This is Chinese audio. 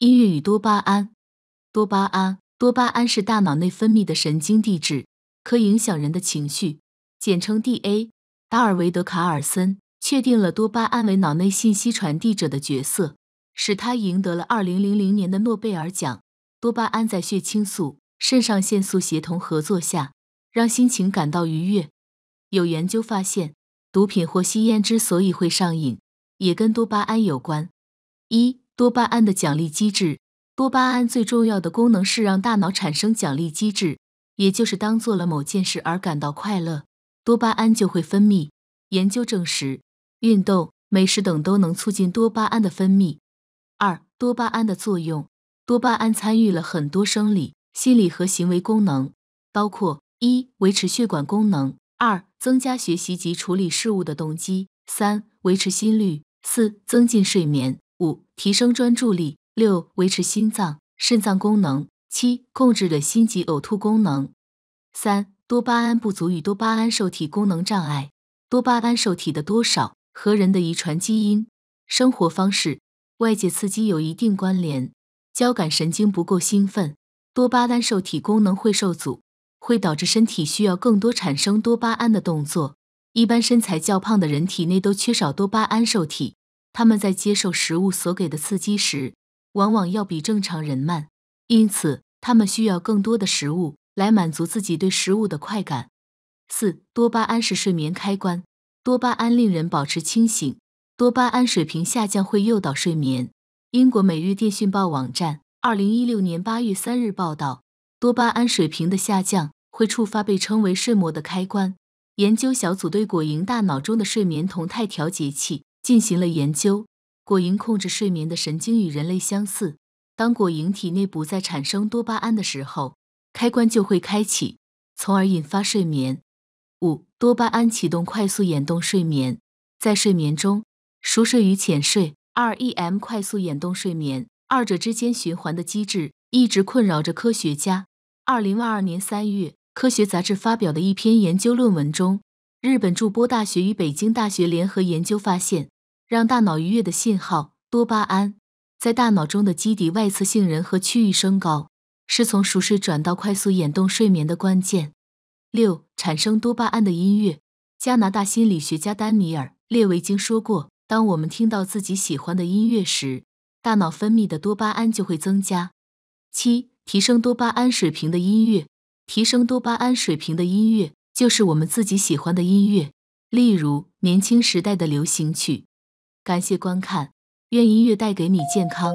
音乐与多巴胺，多巴胺，多巴胺是大脑内分泌的神经递质，可影响人的情绪，简称 DA。达尔维德卡尔森确定了多巴胺为脑内信息传递者的角色，使他赢得了2000年的诺贝尔奖。多巴胺在血清素、肾上腺素协同合作下，让心情感到愉悦。有研究发现，毒品或吸烟之所以会上瘾，也跟多巴胺有关。一多巴胺的奖励机制。多巴胺最重要的功能是让大脑产生奖励机制，也就是当做了某件事而感到快乐，多巴胺就会分泌。研究证实，运动、美食等都能促进多巴胺的分泌。二、多巴胺的作用。多巴胺参与了很多生理、心理和行为功能，包括：一、维持血管功能；二、增加学习及处理事物的动机；三、维持心率；四、增进睡眠。五、提升专注力；六、维持心脏、肾脏功能；七、控制了心肌呕吐功能。三、多巴胺不足与多巴胺受体功能障碍。多巴胺受体的多少和人的遗传基因、生活方式、外界刺激有一定关联。交感神经不够兴奋，多巴胺受体功能会受阻，会导致身体需要更多产生多巴胺的动作。一般身材较胖的人体内都缺少多巴胺受体。他们在接受食物所给的刺激时，往往要比正常人慢，因此他们需要更多的食物来满足自己对食物的快感。四多巴胺是睡眠开关，多巴胺令人保持清醒，多巴胺水平下降会诱导睡眠。英国每日电讯报网站二零一六年八月三日报道，多巴胺水平的下降会触发被称为睡魔的开关。研究小组对果蝇大脑中的睡眠同态调节器。进行了研究，果蝇控制睡眠的神经与人类相似。当果蝇体内不再产生多巴胺的时候，开关就会开启，从而引发睡眠。五多巴胺启动快速眼动睡眠，在睡眠中熟睡与浅睡 （R E M） 快速眼动睡眠二者之间循环的机制一直困扰着科学家。二零二二年三月，科学杂志发表的一篇研究论文中，日本筑波大学与北京大学联合研究发现。让大脑愉悦的信号多巴胺在大脑中的基底外侧杏仁核区域升高，是从熟睡转到快速眼动睡眠的关键。六、产生多巴胺的音乐。加拿大心理学家丹尼尔·列维京说过，当我们听到自己喜欢的音乐时，大脑分泌的多巴胺就会增加。七、提升多巴胺水平的音乐。提升多巴胺水平的音乐就是我们自己喜欢的音乐，例如年轻时代的流行曲。感谢观看，愿音乐带给你健康。